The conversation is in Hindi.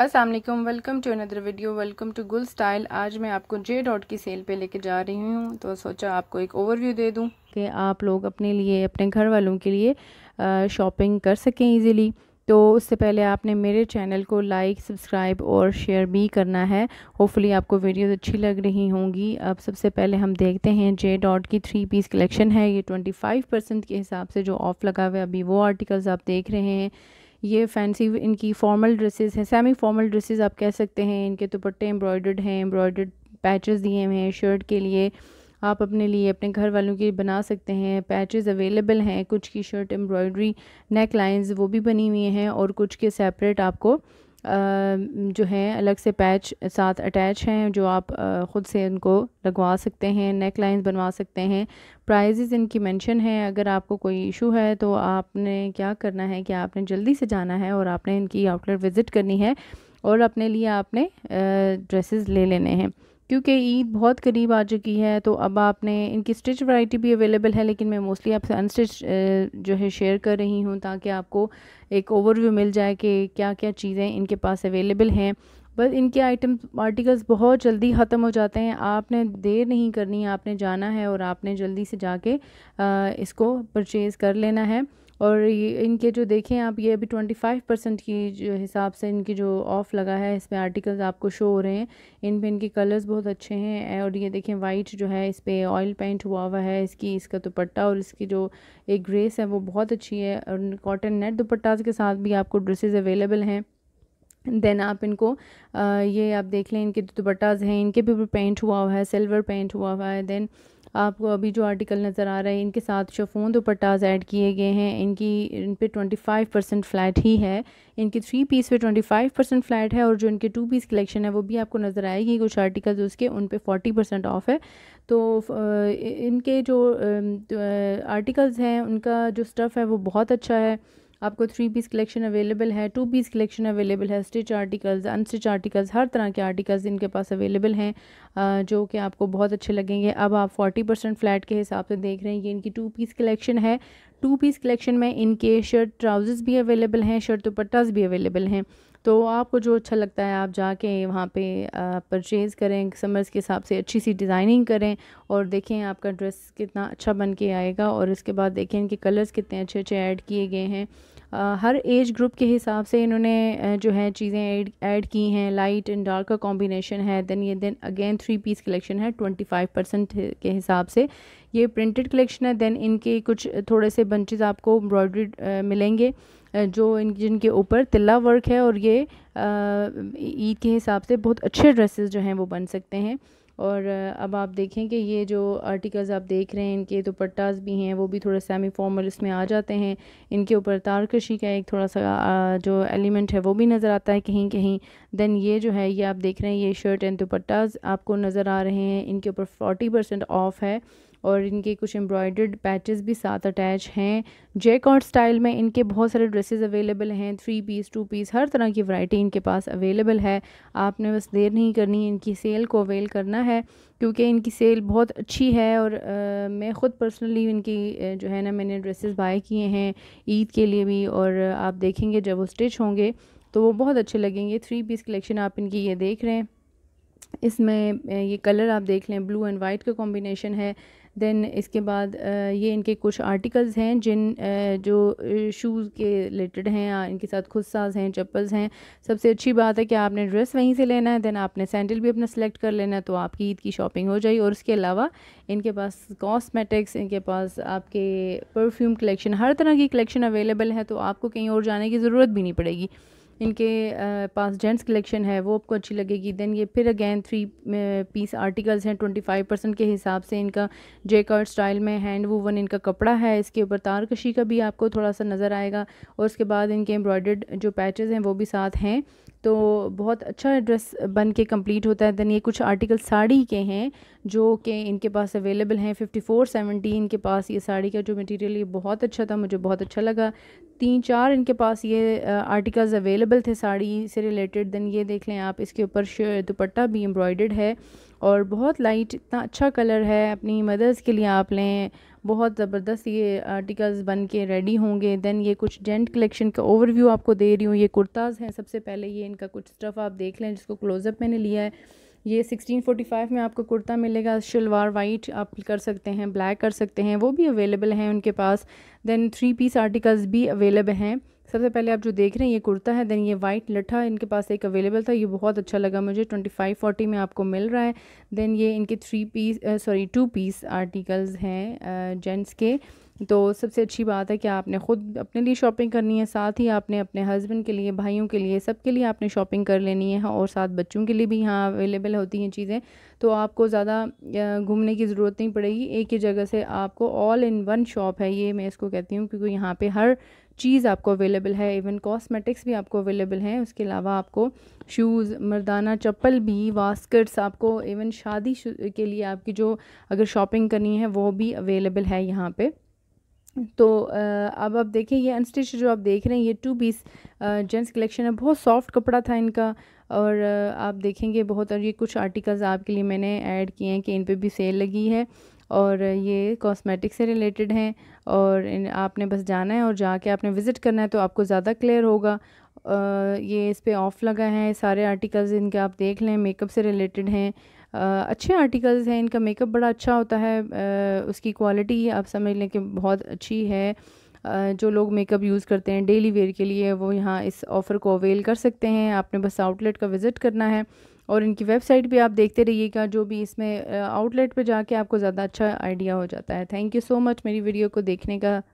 Aslam welcome to another video welcome to Gul style आज मैं आपको जे डॉट की सेल पे लेके जा रही हूँ तो सोचा आपको एक ओवरव्यू दे दूँ कि आप लोग अपने लिए अपने घर वालों के लिए शॉपिंग कर सकें इजीली तो उससे पहले आपने मेरे चैनल को लाइक सब्सक्राइब और शेयर भी करना है होपफुली आपको वीडियो अच्छी लग रही होंगी अब सबसे पहले हम देखते हैं जे डॉट की थ्री पीस कलेक्शन है ये ट्वेंटी फाइव परसेंट के हिसाब से जो ऑफ़ लगा हुआ है अभी वो आर्टिकल्स आप देख रहे हैं ये फैंसी इनकी फॉर्मल ड्रेसेस हैं सेमी फॉर्मल ड्रेसेस आप कह सकते हैं इनके दुपट्टे एम्ब्रॉयडर्ड हैं एम्ब्रॉयडर्ड पैचेस दिए हुए हैं शर्ट के लिए आप अपने लिए अपने घर वालों के लिए बना सकते हैं पैचेस अवेलेबल हैं कुछ की शर्ट एम्ब्रॉयडरी नेक लाइन्स वो भी बनी हुई हैं और कुछ के सेपरेट आपको जो हैं अलग से पैच साथ अटैच हैं जो आप ख़ुद से इनको लगवा सकते हैं नेक लाइन्स बनवा सकते हैं प्राइजेज़ इनकी मेंशन है अगर आपको कोई इशू है तो आपने क्या करना है कि आपने जल्दी से जाना है और आपने इनकी आउटलेट विज़िट करनी है और अपने लिए आपने ड्रेसेस ले लेने हैं क्योंकि ईद बहुत करीब आ चुकी है तो अब आपने इनकी स्टिच वैरायटी भी अवेलेबल है लेकिन मैं मोस्टली आपसे अनस्टिच जो है शेयर कर रही हूँ ताकि आपको एक ओवरव्यू मिल जाए कि क्या क्या चीज़ें इनके पास अवेलेबल हैं बस इनके आइटम आर्टिकल्स बहुत जल्दी ख़त्म हो जाते हैं आपने देर नहीं करनी आपने जाना है और आपने जल्दी से जाके इसको परचेज़ कर लेना है और ये इनके जो देखें आप ये अभी ट्वेंटी फाइव परसेंट की हिसाब से इनकी जो ऑफ़ लगा है इसमें आर्टिकल्स आपको शो हो रहे हैं इन पर इनके कलर्स बहुत अच्छे हैं और ये देखें वाइट जो है इस पर ऑयल पेंट हुआ हुआ है इसकी इसका दुपट्टा और इसकी जो एक ग्रेस है वो बहुत अच्छी है और कॉटन नेट दुपट्टाज के साथ भी आपको ड्रेसेज अवेलेबल हैं देन आप इनको आ, ये आप देख लें इनके दुपट्टाज हैं इनके भी पेंट हुआ हुआ है सिल्वर पेंट हुआ हुआ है देन आपको अभी जो आर्टिकल नज़र आ रहे हैं इनके साथ शफून दोपट्टाज ऐड किए गए हैं इनकी इन पर ट्वेंटी फाइव परसेंट फ्लैट ही है इनकी थ्री पीस पे ट्वेंटी फाइव परसेंट फ्लैट है और जो इनके टू पीस कलेक्शन है वो भी आपको नज़र आएगी कुछ आर्टिकल्स उसके उन पर फोटी परसेंट ऑफ है तो इनके जो आर्टिकल्स हैं उनका जो स्टफ़ है वो बहुत अच्छा है आपको थ्री पीस कलेक्शन अवेलेबल है टू पीस कलेक्शन अवेलेबल है स्टिच आर्टिकल्स अनस्टिच आर्टिकल्स हर तरह के आर्टिकल्स इनके पास अवेलेबल हैं जो कि आपको बहुत अच्छे लगेंगे अब आप फोर्टी परसेंट फ्लैट के हिसाब से देख रहे हैं ये इनकी टू पीस कलेक्शन है टू पीस कलेक्शन में इनके शर्ट ट्राउज़र्स भी अवेलेबल हैं शर्ट दुपट्टाज भी अवेलेबल हैं तो आपको जो अच्छा लगता है आप जाके वहाँ पे परचेज़ करें समर्स के हिसाब से अच्छी सी डिज़ाइनिंग करें और देखें आपका ड्रेस कितना अच्छा बन के आएगा और इसके बाद देखें इनके कलर्स कितने अच्छे अच्छे ऐड किए गए हैं हर एज ग्रुप के हिसाब से इन्होंने जो है चीज़ें ऐड ऐड की हैं लाइट एंड डार्क का कॉम्बिनेशन है देन ये then again three piece collection है ट्वेंटी फाइव परसेंट के हिसाब से ये प्रिंटेड कलेक्शन है देन इनके कुछ थोड़े से बंचेज़ आपको एम्ब्रॉयड्री मिलेंगे जो इन जिनके ऊपर तिल्ला वर्क है और ये ईद के हिसाब से बहुत अच्छे ड्रेसेस जो हैं वो बन सकते हैं और अब आप देखें कि ये जो आर्टिकल्स आप देख रहे हैं इनके दुपट्टास भी हैं वो भी थोड़े सेमी फॉर्मल इसमें आ जाते हैं इनके ऊपर तारकशी का एक थोड़ा सा जो एलिमेंट है वो भी नज़र आता है कहीं कहीं देन ये जो है ये आप देख रहे हैं ये शर्ट एंड दुपट्टाज आपको नज़र आ रहे हैं इनके ऊपर फोर्टी परसेंट ऑफ़ है और इनके कुछ एम्ब्रॉयडर्ड पैचेस भी साथ अटैच हैं जैकॉट स्टाइल में इनके बहुत सारे ड्रेसेस अवेलेबल हैं थ्री पीस टू पीस हर तरह की वैरायटी इनके पास अवेलेबल है आपने बस देर नहीं करनी इनकी सेल को अवेल करना है क्योंकि इनकी सेल बहुत अच्छी है और आ, मैं ख़ुद पर्सनली इनकी जो है ना मैंने ड्रेसेस बाय किए हैं ईद के लिए भी और आप देखेंगे जब वो स्टिच होंगे तो वो बहुत अच्छे लगेंगे थ्री पीस कलेक्शन आप इनकी ये देख रहे हैं इसमें ये कलर आप देख लें ब्लू एंड वाइट का कॉम्बिनेशन है देन इसके बाद ये इनके कुछ आर्टिकल्स हैं जिन जो शूज़ के रिलेटेड हैं इनके साथ खुद साज हैं चप्पल्स हैं सबसे अच्छी बात है कि आपने ड्रेस वहीं से लेना है देन आपने सैंडल भी अपना सेलेक्ट कर लेना है तो आपकी ईद की शॉपिंग हो जाएगी और उसके अलावा इनके पास कॉस्मेटिक्स इनके पास आपके परफ्यूम कलेक्शन हर तरह की कलेक्शन अवेलेबल है तो आपको कहीं और जाने की ज़रूरत भी नहीं पड़ेगी इनके पास जेंट्स कलेक्शन है वो आपको अच्छी लगेगी देन ये फिर अगेन थ्री पीस आर्टिकल्स हैं ट्वेंटी फाइव परसेंट के हिसाब से इनका जेकर्ड स्टाइल में हैंड वूवन इनका कपड़ा है इसके ऊपर तारकशी का भी आपको थोड़ा सा नज़र आएगा और उसके बाद इनके एम्ब्रॉयडर्ड जो पैचेज़ हैं वो भी साथ हैं तो बहुत अच्छा ड्रेस बन के कम्प्लीट होता है दैन ये कुछ आर्टिकल साड़ी के हैं जो कि इनके पास अवेलेबल हैं फिफ्टी फोर सेवेंटी इनके पास ये साड़ी का जो मटेरियल ये बहुत अच्छा था मुझे बहुत अच्छा लगा तीन चार इनके पास ये आर्टिकल्स अवेलेबल थे साड़ी से रिलेटेड देन ये देख लें आप इसके ऊपर दुपट्टा भी एम्ब्रॉयड है और बहुत लाइट इतना अच्छा कलर है अपनी मदर्स के लिए आप लें बहुत ज़बरदस्त ये आर्टिकल्स बन के रेडी होंगे दैन ये कुछ जेंट कलेक्शन का ओवरव्यू आपको दे रही हूँ ये कुर्ताज़ हैं सबसे पहले ये इनका कुछ स्टफ़ आप देख लें जिसको क्लोज़अप मैंने लिया है ये 1645 में आपको कुर्ता मिलेगा शलवार वाइट आप कर सकते हैं ब्लैक कर सकते हैं वो भी अवेलेबल हैं उनके पास दैन थ्री पीस आर्टिकल्स भी अवेलेबल हैं सबसे पहले आप जो देख रहे हैं ये कुर्ता है देन ये वाइट लट्ठा इनके पास एक अवेलेबल था ये बहुत अच्छा लगा मुझे ट्वेंटी फाइव फोर्टी में आपको मिल रहा है देन ये इनके three piece sorry two piece articles हैं जेंट्स के तो सबसे अच्छी बात है कि आपने ख़ुद अपने लिए शॉपिंग करनी है साथ ही आपने अपने हस्बैंड के लिए भाइयों के लिए सबके लिए आपने शॉपिंग कर लेनी है और साथ बच्चों के लिए भी यहाँ अवेलेबल होती हैं चीज़ें तो आपको ज़्यादा घूमने की ज़रूरत नहीं पड़ेगी एक ही जगह से आपको ऑल इन वन शॉप है ये मैं इसको कहती हूँ क्योंकि यहाँ पर हर चीज़ आपको अवेलेबल है इवन कॉस्मेटिक्स भी आपको अवेलेबल हैं उसके अलावा आपको शूज़ मर्दाना चप्पल भी वास्कट्स आपको इवन शादी के लिए आपकी जो अगर शॉपिंग करनी है वो भी अवेलेबल है यहाँ पे तो अब आप देखें ये अनस्टिच जो आप देख रहे हैं ये टू पीस जेंट्स कलेक्शन है बहुत सॉफ्ट कपड़ा था इनका और आप देखेंगे बहुत और ये कुछ आर्टिकल्स आपके लिए मैंने ऐड किए हैं कि इन पे भी सेल लगी है और ये कॉस्मेटिक से रिलेटेड हैं और इन आपने बस जाना है और जाके आपने विज़िट करना है तो आपको ज़्यादा क्लियर होगा ये इस पर ऑफ़ लगा है सारे आर्टिकल्स इनके आप देख लें मेकअप से रिलेटेड हैं अच्छे आर्टिकल्स हैं इनका मेकअप बड़ा अच्छा होता है उसकी क्वालिटी आप समझ लें कि बहुत अच्छी है जो लोग मेकअप यूज़ करते हैं डेली वेयर के लिए वो यहाँ इस ऑफ़र को अवेल कर सकते हैं आपने बस आउटलेट का विज़िट करना है और इनकी वेबसाइट भी आप देखते रहिएगा जो भी इसमें आउटलेट पर जाके आपको ज़्यादा अच्छा आइडिया हो जाता है थैंक यू सो मच मेरी वीडियो को देखने का